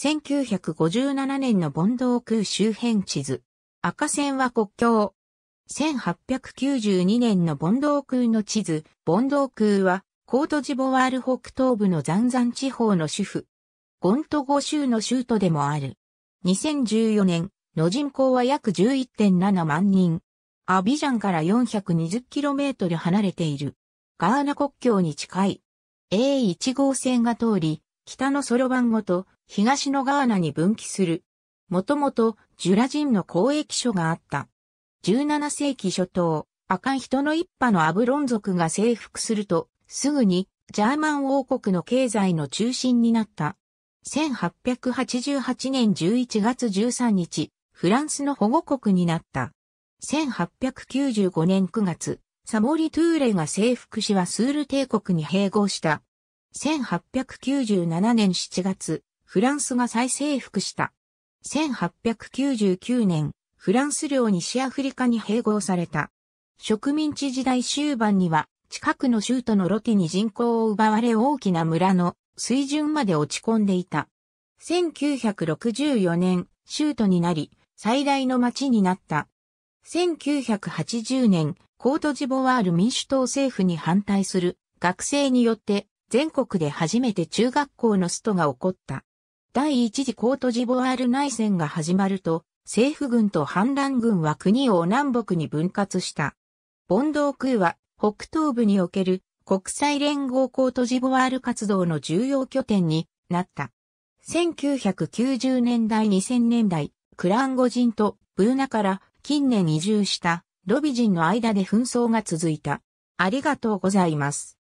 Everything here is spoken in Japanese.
1957年のボンドー空周辺地図。赤線は国境。1892年のボンドー空の地図。ボンドー空は、コートジボワール北東部のザンザン地方の主婦。ゴントゴ州の州都でもある。2014年、の人口は約11.7万人。アビジャンから 420km 離れている。ガーナ国境に近い。A1 号線が通り、北のソロバンと東のガーナに分岐する。もともとジュラ人の交易所があった。17世紀初頭、アカン人の一派のアブロン族が征服すると、すぐにジャーマン王国の経済の中心になった。1888年11月13日、フランスの保護国になった。1895年9月、サモリ・トゥーレが征服しはスール帝国に併合した。1897年7月、フランスが再征服した。1899年、フランス領西アフリカに併合された。植民地時代終盤には、近くの州都のロティに人口を奪われ大きな村の水準まで落ち込んでいた。1964年、州都になり、最大の町になった。1980年、コートジボワール民主党政府に反対する学生によって全国で初めて中学校のストが起こった。第一次コートジボワール内戦が始まると、政府軍と反乱軍は国を南北に分割した。ボンドークーは北東部における国際連合コートジボワール活動の重要拠点になった。1990年代2000年代、クランゴ人とブーナから近年移住したロビ人の間で紛争が続いた。ありがとうございます。